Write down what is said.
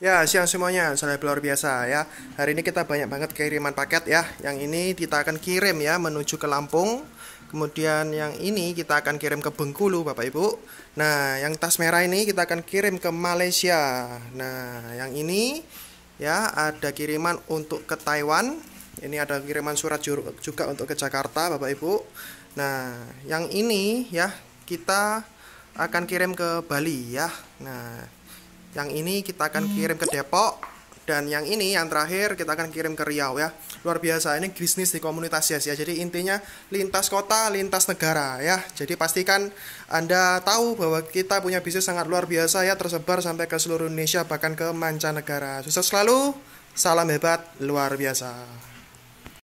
Ya, siang semuanya, sudah luar biasa ya. Hari ini kita banyak banget kiriman paket ya. Yang ini kita akan kirim ya menuju ke Lampung. Kemudian yang ini kita akan kirim ke Bengkulu, Bapak Ibu. Nah, yang tas merah ini kita akan kirim ke Malaysia. Nah, yang ini ya ada kiriman untuk ke Taiwan. Ini ada kiriman surat juga untuk ke Jakarta, Bapak Ibu. Nah, yang ini ya kita akan kirim ke Bali ya. Nah, yang ini kita akan kirim ke Depok dan yang ini yang terakhir kita akan kirim ke Riau ya luar biasa ini bisnis di komunitas ya jadi intinya lintas kota lintas negara ya jadi pastikan anda tahu bahwa kita punya bisnis sangat luar biasa ya tersebar sampai ke seluruh Indonesia bahkan ke mancanegara sukses selalu salam hebat luar biasa